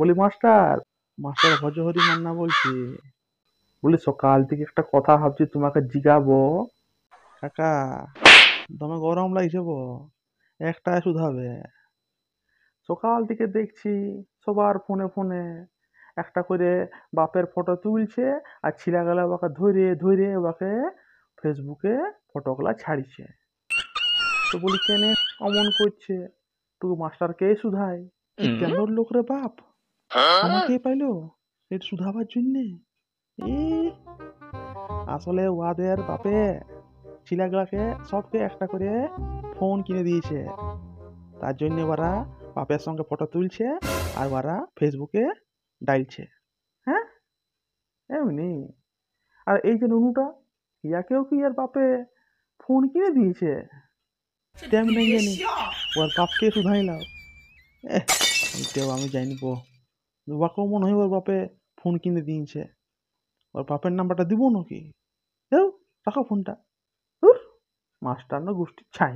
বলি master master Bhojohori Manna বলছি বলি সকাল থেকে একটা কথা ভাবছি তোমাকে জিগাবো কাকা দমে গরম লাগছে বো একটা শুধাবে সকাল থেকে দেখছি সবার ফোনে ফোনে একটা করে বাপের ফটো তুলছে আর গেলে ওকে ধরে ধরে ওকে ফেসবুকে ফটোগুলা ছাড়িছে তো বলি কেন অমন করছে তুই মাস্টারকে শুধায় কেমন লোক রে বাপ আমাকে হ্যাঁ? পাইলো এটা শুধাবার জন্যে আসলে ওয়াদের বাপে ছিলাগুলাকে সবকে একটা করে ফোন কিনে দিয়েছে তার জন্য ওরা বাপের সঙ্গে ফটো তুলছে আর ওরা ফেসবুকে ডাইলছে হ্যাঁ এমনি আর এই যে নুনুটা ইয়াকেও কি আর বাপে ফোন কিনে দিয়েছে তেমনি জানি ওর বাপকে শুধাইলাম এইটাও আমি জানিব বাকেও মনে হয় ওর বাপে ফোন কিনে দিয়েছে ওর বাপের নাম্বারটা দিব নাকি দেখো রাখো ফোনটা মাস্টার না গোষ্ঠী ছাই